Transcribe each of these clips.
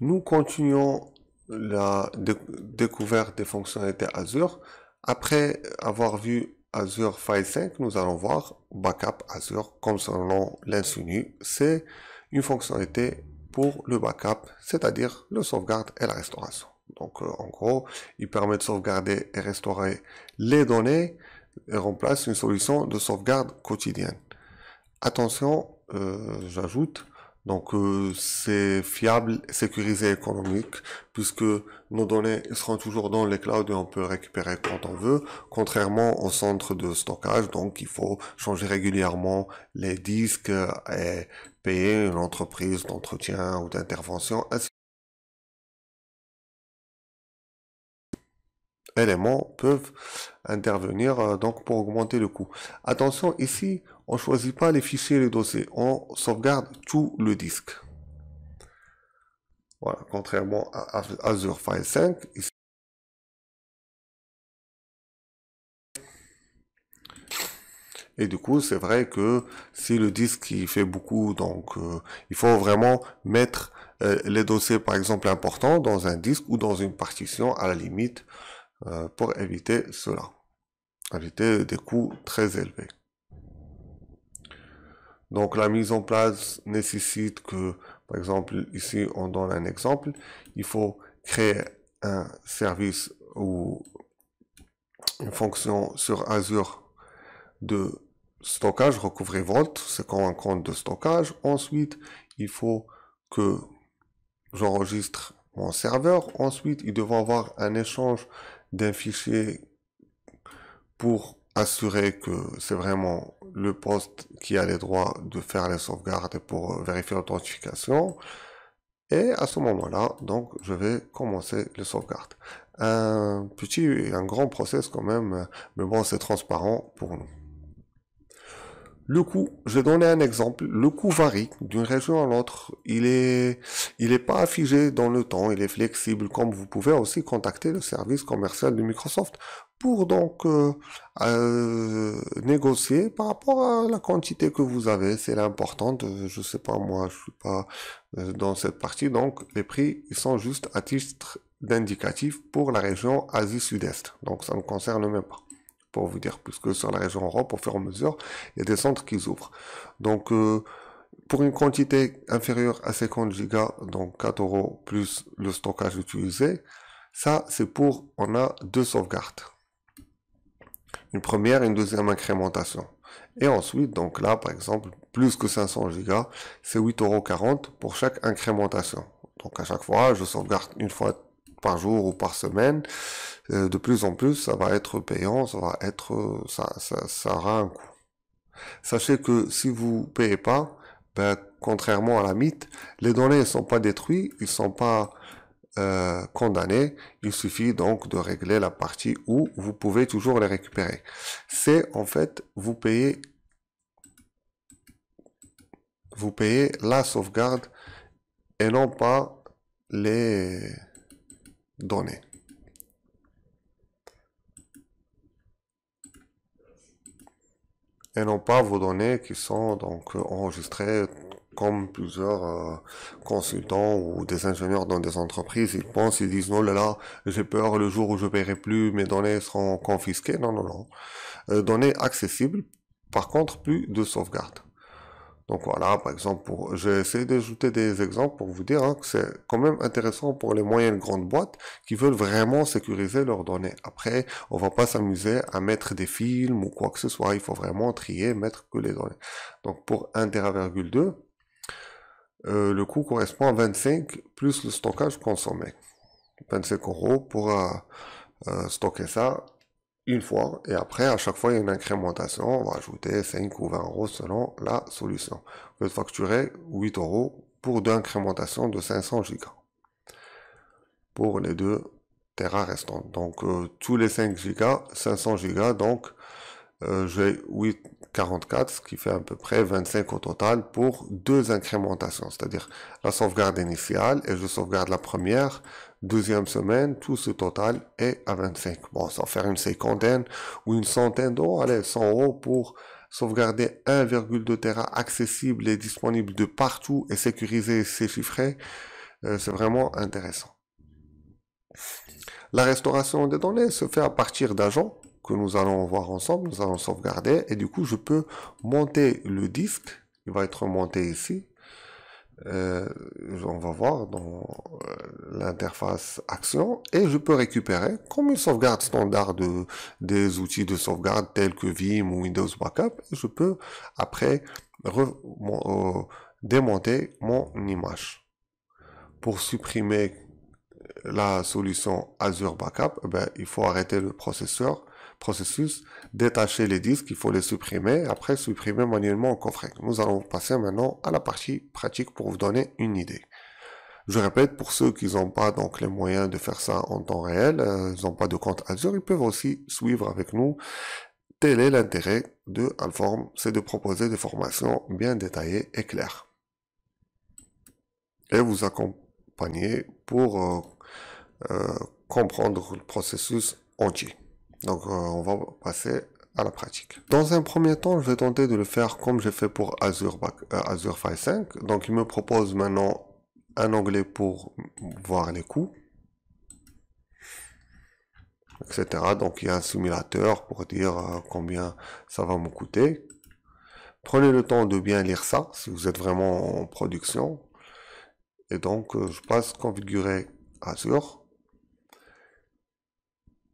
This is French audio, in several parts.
Nous continuons la découverte des fonctionnalités Azure. Après avoir vu Azure File 5, nous allons voir Backup Azure, comme selon l'insinu. C'est une fonctionnalité pour le backup, c'est-à-dire le sauvegarde et la restauration. Donc euh, en gros, il permet de sauvegarder et restaurer les données et remplace une solution de sauvegarde quotidienne. Attention, euh, j'ajoute, donc euh, c'est fiable, sécurisé, économique, puisque nos données seront toujours dans les clouds et on peut récupérer quand on veut, contrairement au centre de stockage. Donc il faut changer régulièrement les disques et payer une entreprise d'entretien ou d'intervention, éléments peuvent intervenir euh, donc pour augmenter le coût. Attention, ici, on choisit pas les fichiers et les dossiers, on sauvegarde tout le disque. Voilà, contrairement à Azure File 5, ici, Et du coup, c'est vrai que si le disque il fait beaucoup, donc euh, il faut vraiment mettre euh, les dossiers, par exemple, importants dans un disque ou dans une partition à la limite. Euh, pour éviter cela, éviter des coûts très élevés. Donc la mise en place nécessite que, par exemple, ici on donne un exemple, il faut créer un service ou une fonction sur Azure de stockage, recouvrir Vault, c'est comme un compte de stockage. Ensuite, il faut que j'enregistre mon serveur. Ensuite, il doit avoir un échange d'un fichier pour assurer que c'est vraiment le poste qui a les droits de faire les sauvegardes pour euh, vérifier l'authentification. Et à ce moment-là, donc, je vais commencer les sauvegardes. Un petit et un grand process quand même, euh, mais bon, c'est transparent pour nous. Le coût, je vais donner un exemple. Le coût varie d'une région à l'autre. Il est, il est pas affigé dans le temps. Il est flexible. Comme vous pouvez aussi contacter le service commercial de Microsoft pour donc euh, euh, négocier par rapport à la quantité que vous avez. C'est l'important. Je sais pas moi, je suis pas euh, dans cette partie. Donc les prix ils sont juste à titre d'indicatif pour la région Asie Sud-Est. Donc ça ne concerne même pas pour vous dire, puisque sur la région Europe, au fur et à mesure, il y a des centres qui ouvrent. Donc, euh, pour une quantité inférieure à 50 gigas, donc 4 euros plus le stockage utilisé, ça, c'est pour, on a deux sauvegardes. Une première et une deuxième incrémentation. Et ensuite, donc là, par exemple, plus que 500 gigas, c'est 8,40 euros pour chaque incrémentation. Donc à chaque fois, je sauvegarde une fois jour ou par semaine, euh, de plus en plus, ça va être payant, ça va être, euh, ça, ça, ça aura un coût. Sachez que si vous payez pas, ben, contrairement à la mythe, les données ne sont pas détruites, ils sont pas euh, condamnés. Il suffit donc de régler la partie où vous pouvez toujours les récupérer. C'est en fait, vous payez, vous payez la sauvegarde et non pas les données. Et non pas vos données qui sont donc enregistrées comme plusieurs euh, consultants ou des ingénieurs dans des entreprises, ils pensent, ils disent non oh là là, j'ai peur le jour où je paierai plus, mes données seront confisquées. Non, non, non. Euh, données accessibles, par contre, plus de sauvegarde. Donc voilà, par exemple, pour, j'ai essayé d'ajouter des exemples pour vous dire hein, que c'est quand même intéressant pour les moyennes grandes boîtes qui veulent vraiment sécuriser leurs données. Après, on va pas s'amuser à mettre des films ou quoi que ce soit. Il faut vraiment trier, mettre que les données. Donc pour 1,2 euh, le coût correspond à 25 plus le stockage consommé. 25 euros pour euh, euh, stocker ça une fois, et après, à chaque fois, il y a une incrémentation, on va ajouter 5 ou 20 euros selon la solution. Vous pouvez 8 euros pour deux incrémentations de 500 gigas. Pour les deux terras restantes. Donc, euh, tous les 5 gigas, 500 gigas, donc, euh, j'ai 8, 44, ce qui fait à peu près 25 au total pour deux incrémentations, c'est-à-dire la sauvegarde initiale et je sauvegarde la première, Deuxième semaine, tout ce total est à 25. Bon, sans faire une cinquantaine ou une centaine d'euros, allez, 100 euros pour sauvegarder 1,2 Tera accessible et disponible de partout et sécuriser ces chiffres. Euh, c'est vraiment intéressant. La restauration des données se fait à partir d'agents que nous allons voir ensemble, nous allons sauvegarder et du coup je peux monter le disque, il va être monté ici, euh, on va voir dans euh, l'interface action et je peux récupérer comme une sauvegarde standard de, des outils de sauvegarde tels que Vim ou Windows Backup. Je peux après euh, démonter mon image. Pour supprimer la solution Azure Backup, eh ben, il faut arrêter le processeur processus, détacher les disques, il faut les supprimer, après supprimer manuellement au coffret. Nous allons passer maintenant à la partie pratique pour vous donner une idée. Je répète, pour ceux qui n'ont pas donc les moyens de faire ça en temps réel, euh, ils n'ont pas de compte Azure, ils peuvent aussi suivre avec nous. Tel est l'intérêt de Alform, c'est de proposer des formations bien détaillées et claires. Et vous accompagner pour euh, euh, comprendre le processus entier. Donc euh, on va passer à la pratique. Dans un premier temps, je vais tenter de le faire comme j'ai fait pour Azure, Back, euh, Azure File 5. Donc il me propose maintenant un onglet pour voir les coûts, etc. Donc il y a un simulateur pour dire euh, combien ça va me coûter. Prenez le temps de bien lire ça si vous êtes vraiment en production. Et donc je passe configurer Azure.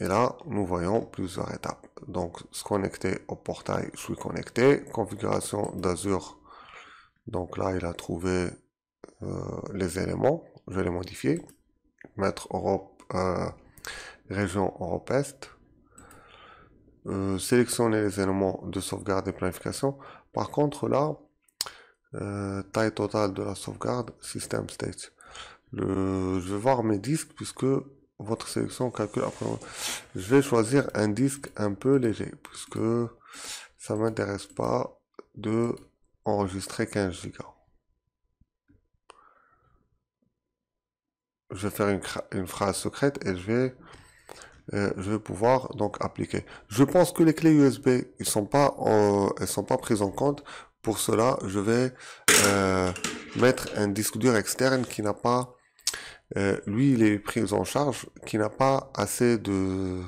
Et là, nous voyons plusieurs étapes. Donc, se connecter au portail, je suis connecté. Configuration d'Azure. Donc là, il a trouvé euh, les éléments. Je vais les modifier. Mettre Europe, euh, région Europe-Est. Euh, sélectionner les éléments de sauvegarde et planification. Par contre, là, taille totale de la sauvegarde, system state. Le, je vais voir mes disques puisque votre sélection calcul Je vais choisir un disque un peu léger puisque ça m'intéresse pas de enregistrer 15 Go. Je vais faire une, phrase secrète et je vais euh, je vais pouvoir donc appliquer. Je pense que les clés USB, ils sont pas elles sont pas prises en compte. Pour cela, je vais euh, mettre un disque dur externe qui n'a pas euh, lui, il est pris en charge qui n'a pas assez de,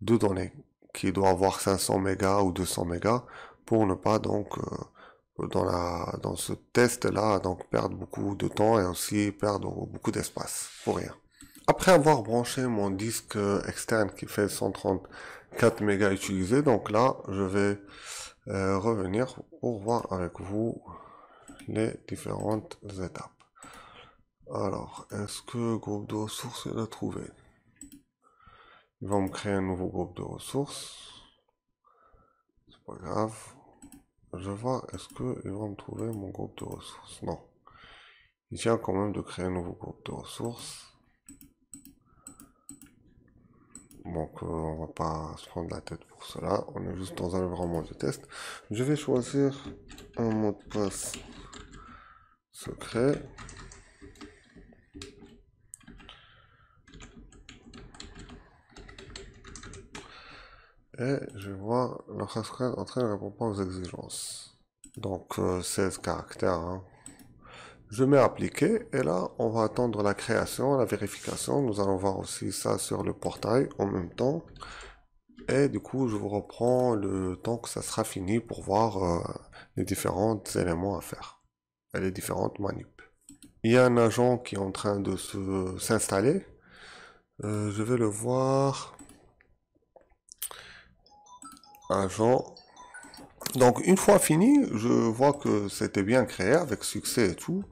données, qui doit avoir 500 mégas ou 200 mégas pour ne pas donc euh, dans la dans ce test là donc perdre beaucoup de temps et aussi perdre beaucoup d'espace pour rien. Après avoir branché mon disque externe qui fait 134 mégas utilisé, donc là je vais euh, revenir pour voir avec vous les différentes étapes. Alors, est-ce que groupe de ressources il a trouvé Il va me créer un nouveau groupe de ressources. C'est pas grave. Je vois, est-ce qu'il va me trouver mon groupe de ressources Non. Il tient quand même de créer un nouveau groupe de ressources. Donc euh, on va pas se prendre la tête pour cela. On est juste dans un environnement de test. Je vais choisir un mot de passe secret. Et je vois leur subscribe en train de répond pas aux exigences. Donc 16 euh, caractères. Hein. Je mets appliquer et là on va attendre la création, la vérification. Nous allons voir aussi ça sur le portail en même temps. Et du coup je vous reprends le temps que ça sera fini pour voir euh, les différents éléments à faire. Et les différentes manip Il y a un agent qui est en train de s'installer. Euh, je vais le voir donc une fois fini, je vois que c'était bien créé avec succès et tout.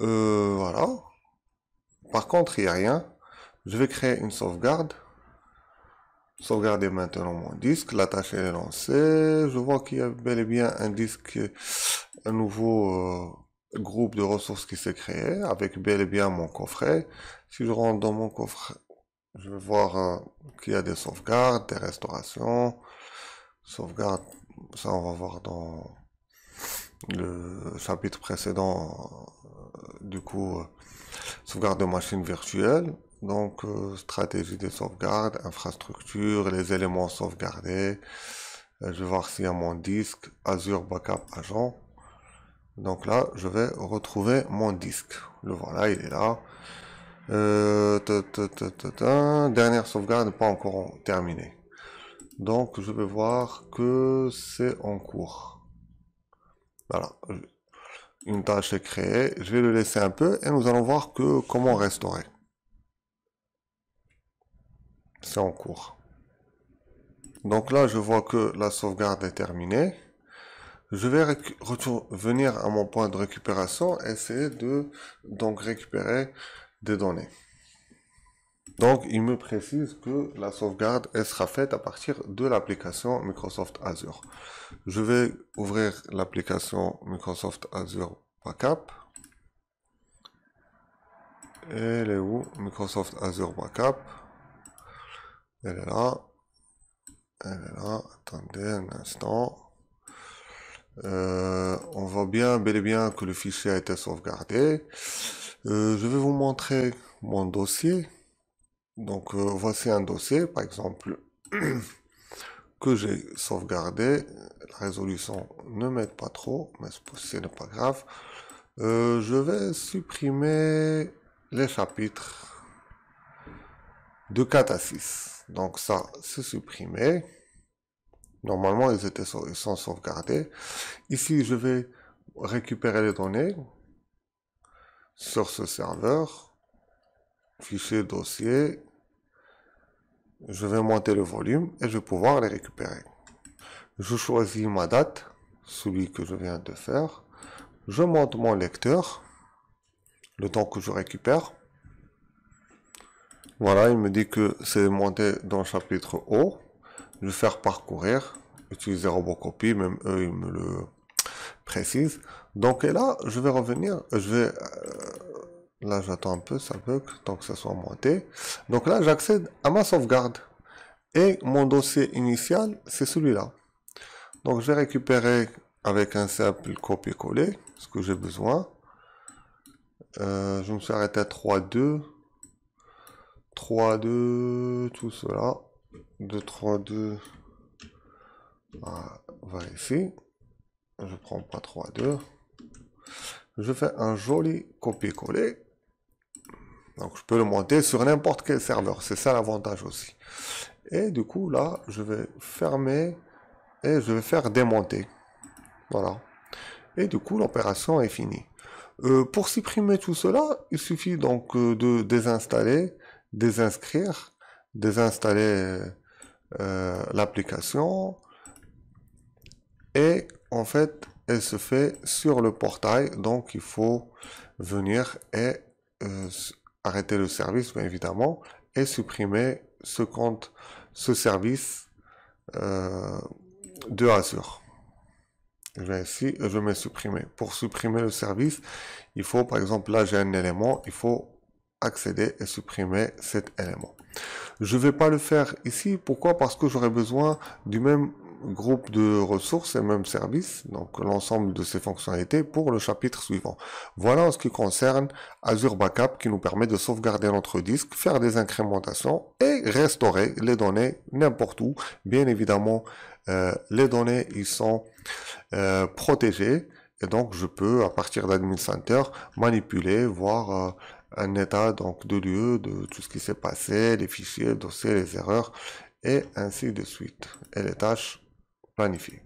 Euh, voilà. Par contre, il n'y a rien. Je vais créer une sauvegarde. Sauvegarder maintenant mon disque, tâche est lancée. Je vois qu'il y a bel et bien un disque, un nouveau euh, groupe de ressources qui s'est créé avec bel et bien mon coffret. Si je rentre dans mon coffret, je vais voir euh, qu'il y a des sauvegardes, des restaurations, sauvegarde, ça on va voir dans le chapitre précédent, euh, du coup, euh, sauvegarde de machine virtuelle donc euh, stratégie de sauvegarde infrastructure, les éléments sauvegardés, je vais voir s'il y a mon disque, Azure Backup Agent, donc là, je vais retrouver mon disque. Le voilà, il est là. Dernière sauvegarde pas encore terminée. Donc, je vais voir que c'est en cours. Voilà. Une tâche est créée. Je vais le laisser un peu et nous allons voir que comment restaurer. C'est en cours. Donc là, je vois que la sauvegarde est terminée. Je vais venir à mon point de récupération, et essayer de donc récupérer des données. Donc, il me précise que la sauvegarde, elle sera faite à partir de l'application Microsoft Azure. Je vais ouvrir l'application Microsoft Azure Backup. Elle est où Microsoft Azure Backup. Elle est là. Elle est là. Attendez un instant. Euh, on voit bien, bel et bien, que le fichier a été sauvegardé. Euh, je vais vous montrer mon dossier. Donc euh, voici un dossier, par exemple, que j'ai sauvegardé. La résolution ne m'aide pas trop, mais ce n'est pas grave. Euh, je vais supprimer les chapitres de 4 à 6. Donc ça, c'est supprimé. Normalement, ils, étaient, ils sont sauvegardés. Ici, je vais récupérer les données sur ce serveur. Fichier, dossier, je vais monter le volume et je vais pouvoir les récupérer. Je choisis ma date, celui que je viens de faire. Je monte mon lecteur, le temps que je récupère. Voilà, il me dit que c'est monté dans le chapitre O. Je vais faire parcourir, utiliser Robocopy, même eux ils me le précisent. Donc et là, je vais revenir, je vais euh, Là, j'attends un peu, ça bug, tant que ça soit monté. Donc là, j'accède à ma sauvegarde. Et mon dossier initial, c'est celui-là. Donc, je vais récupérer avec un simple copier-coller, ce que j'ai besoin. Euh, je me suis arrêté à 3, 2. 3, 2, tout cela. 2, 3, 2. Voilà, va ici. Je prends pas 3, 2. Je fais un joli copier-coller. Donc je peux le monter sur n'importe quel serveur, c'est ça l'avantage aussi. Et du coup là, je vais fermer et je vais faire démonter. Voilà. Et du coup l'opération est finie. Euh, pour supprimer tout cela, il suffit donc euh, de désinstaller, désinscrire, désinstaller euh, l'application et en fait elle se fait sur le portail donc il faut venir et arrêter le service, bien évidemment, et supprimer ce compte, ce service euh, de Azure. Je vais ici je je mets supprimer. Pour supprimer le service, il faut, par exemple, là j'ai un élément, il faut accéder et supprimer cet élément. Je ne vais pas le faire ici. Pourquoi Parce que j'aurais besoin du même groupe de ressources et même services, donc l'ensemble de ces fonctionnalités pour le chapitre suivant. Voilà en ce qui concerne Azure Backup qui nous permet de sauvegarder notre disque, faire des incrémentations et restaurer les données n'importe où. Bien évidemment, euh, les données, ils sont euh, protégées et donc je peux, à partir d'Admin Center, manipuler, voir... Euh, un état donc de lieu de tout ce qui s'est passé, les fichiers, dossiers, les erreurs et ainsi de suite. Et les tâches planifié.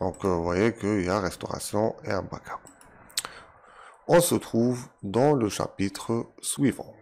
Donc euh, vous voyez qu'il y a restauration et un backup. On se trouve dans le chapitre suivant.